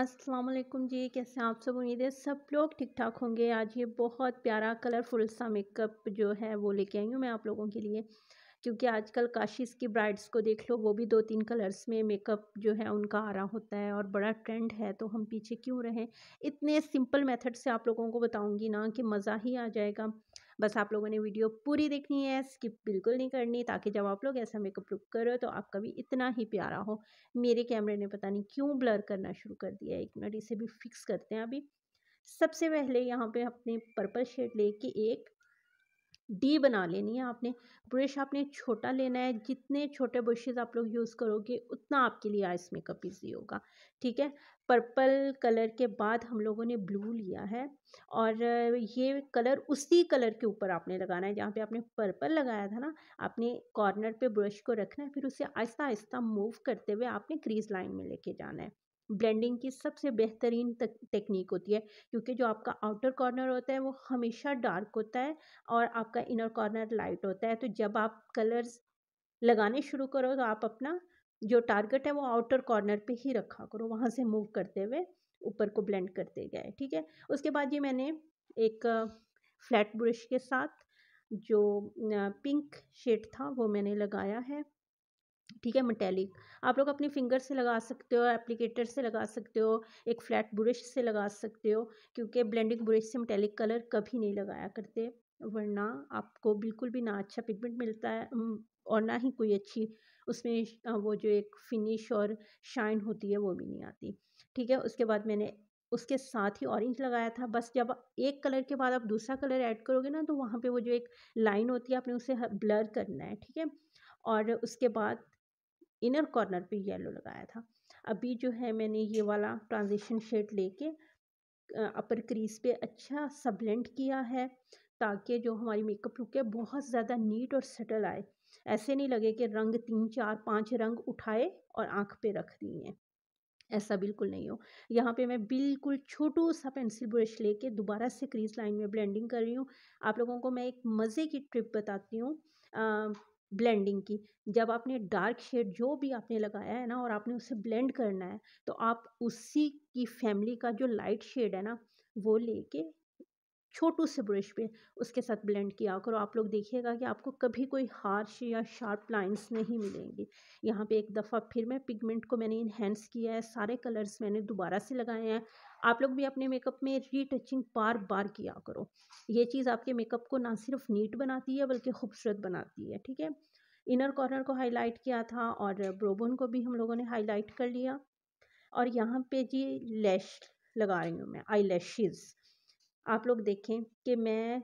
अस्सलाम वालेकुम जी कैसे आप सब उम्मीद है सब लोग ठीक ठाक होंगे आज ये बहुत प्यारा कलरफुल सा मेकअप जो है वो लेके आई हूँ मैं आप लोगों के लिए क्योंकि आजकल काशिश की ब्राइड्स को देख लो वो भी दो तीन कलर्स में मेकअप जो है उनका आ रहा होता है और बड़ा ट्रेंड है तो हम पीछे क्यों रहें इतने सिंपल मेथड से आप लोगों को बताऊँगी ना कि मज़ा ही आ जाएगा बस आप लोगों ने वीडियो पूरी देखनी है स्किप बिल्कुल नहीं करनी ताकि जब आप लोग ऐसा मेकअप लुक करो तो आपका भी इतना ही प्यारा हो मेरे कैमरे ने पता नहीं क्यों ब्लर करना शुरू कर दिया एक मिनट इसे भी फिक्स करते हैं अभी सबसे पहले यहाँ पे अपने पर्पल शेड लेके एक डी बना लेनी है आपने ब्रश आपने छोटा लेना है जितने छोटे ब्रशेज़ आप लोग यूज़ करोगे उतना आपके लिए आइस मेकअप ईजी होगा ठीक है पर्पल कलर के बाद हम लोगों ने ब्लू लिया है और ये कलर उसी कलर के ऊपर आपने लगाना है जहाँ पे आपने पर्पल लगाया था ना आपने कॉर्नर पे ब्रश को रखना है फिर उसे आहिस्ता आहिस्ता मूव करते हुए आपने क्रीज लाइन में लेके जाना है ब्लेंडिंग की सबसे बेहतरीन टेक्निक होती है क्योंकि जो आपका आउटर कॉर्नर होता है वो हमेशा डार्क होता है और आपका इनर कॉर्नर लाइट होता है तो जब आप कलर्स लगाने शुरू करो तो आप अपना जो टारगेट है वो आउटर कॉर्नर पे ही रखा करो वहाँ से मूव करते हुए ऊपर को ब्लेंड करते गए ठीक है उसके बाद ये मैंने एक फ्लैट ब्रश के साथ जो पिंक शेड था वो मैंने लगाया है ठीक है मेटेलिक आप लोग अपने फिंगर से लगा सकते हो एप्लीकेटर से लगा सकते हो एक फ्लैट ब्रश से लगा सकते हो क्योंकि ब्लेंडिंग ब्रश से मेटेलिक कलर कभी नहीं लगाया करते वरना आपको बिल्कुल भी ना अच्छा पिगमेंट मिलता है और ना ही कोई अच्छी उसमें वो जो एक फिनिश और शाइन होती है वो भी नहीं आती ठीक है उसके बाद मैंने उसके साथ ही ऑरेंज लगाया था बस जब एक कलर के बाद आप दूसरा कलर ऐड करोगे ना तो वहाँ पे वो जो एक लाइन होती है आपने उसे ब्लर करना है ठीक है और उसके बाद इनर कॉर्नर पे येलो लगाया था अभी जो है मैंने ये वाला ट्रांजिशन शेड लेके अपर क्रीज पे अच्छा सबलेंट किया है ताकि जो हमारी मेकअप लुक है बहुत ज़्यादा नीट और सटल आए ऐसे नहीं लगे कि रंग तीन चार पाँच रंग उठाए और आँख पे रख दिए ऐसा बिल्कुल नहीं हो यहाँ पे मैं बिल्कुल छोटू सा पेंसिल ब्रश लेके दोबारा से क्रीज लाइन में ब्लेंडिंग कर रही हूँ आप लोगों को मैं एक मज़े की ट्रिप बताती हूँ ब्लेंडिंग की जब आपने डार्क शेड जो भी आपने लगाया है ना और आपने उसे ब्लेंड करना है तो आप उसी की फैमिली का जो लाइट शेड है ना वो लेके छोटू से ब्रश पे उसके साथ ब्लेंड किया करो आप लोग देखिएगा कि आपको कभी कोई हार्श या शार्प लाइंस नहीं मिलेंगी यहाँ पे एक दफ़ा फिर मैं पिगमेंट को मैंने इन्हेंस किया है सारे कलर्स मैंने दोबारा से लगाए हैं आप लोग भी अपने मेकअप में रीटचिंग बार बार किया करो ये चीज़ आपके मेकअप को ना सिर्फ नीट बनाती है बल्कि खूबसूरत बनाती है ठीक है इनर कॉर्नर को हाईलाइट किया था और ब्रोबोन को भी हम लोगों ने हाईलाइट कर लिया और यहाँ पे जी लैश लगा रही हूँ मैं आई लैशेज़ आप लोग देखें कि मैं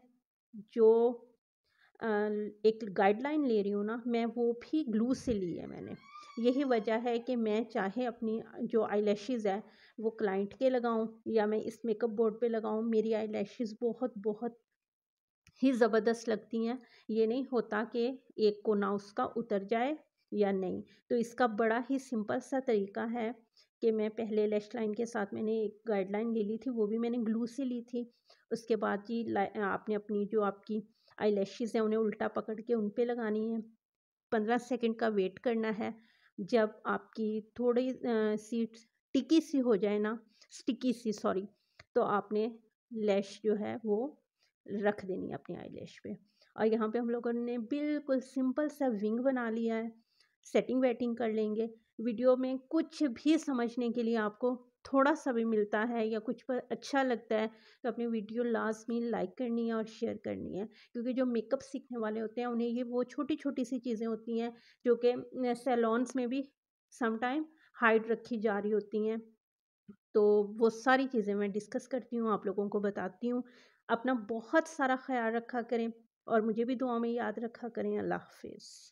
जो एक गाइडलाइन ले रही हूँ ना मैं वो भी ग्लू से ली है मैंने यही वजह है कि मैं चाहे अपनी जो आई लैशेज़ है वो क्लाइंट के लगाऊँ या मैं इस मेकअप बोर्ड पे लगाऊँ मेरी आई लैशेज़ बहुत बहुत ही ज़बरदस्त लगती हैं ये नहीं होता कि एक कोना उसका उतर जाए या नहीं तो इसका बड़ा ही सिंपल सा तरीका है कि मैं पहले लेश लाइन के साथ मैंने एक गाइडलाइन ले ली थी वो भी मैंने ग्लू से ली थी उसके बाद जी आपने अपनी जो आपकी आई लैशेज़ हैं उन्हें उल्टा पकड़ के उन पर लगानी है पंद्रह सेकेंड का वेट करना है जब आपकी थोड़ी सी टिकी सी हो जाए ना स्टिकी सी सॉरी तो आपने लैश जो है वो रख देनी है अपनी आई लैश पर और यहाँ पे हम लोगों ने बिल्कुल सिंपल सा विंग बना लिया है सेटिंग वेटिंग कर लेंगे वीडियो में कुछ भी समझने के लिए आपको थोड़ा सा भी मिलता है या कुछ पर अच्छा लगता है तो अपनी वीडियो लास्ट में लाइक करनी है और शेयर करनी है क्योंकि जो मेकअप सीखने वाले होते हैं उन्हें ये वो छोटी छोटी सी चीज़ें होती हैं जो कि सैलॉन्स में भी समटाइम हाइड रखी जा रही होती हैं तो वो सारी चीज़ें मैं डिस्कस करती हूँ आप लोगों को बताती हूँ अपना बहुत सारा ख्याल रखा करें और मुझे भी दुआ में याद रखा करें अल्लाह हाफिज़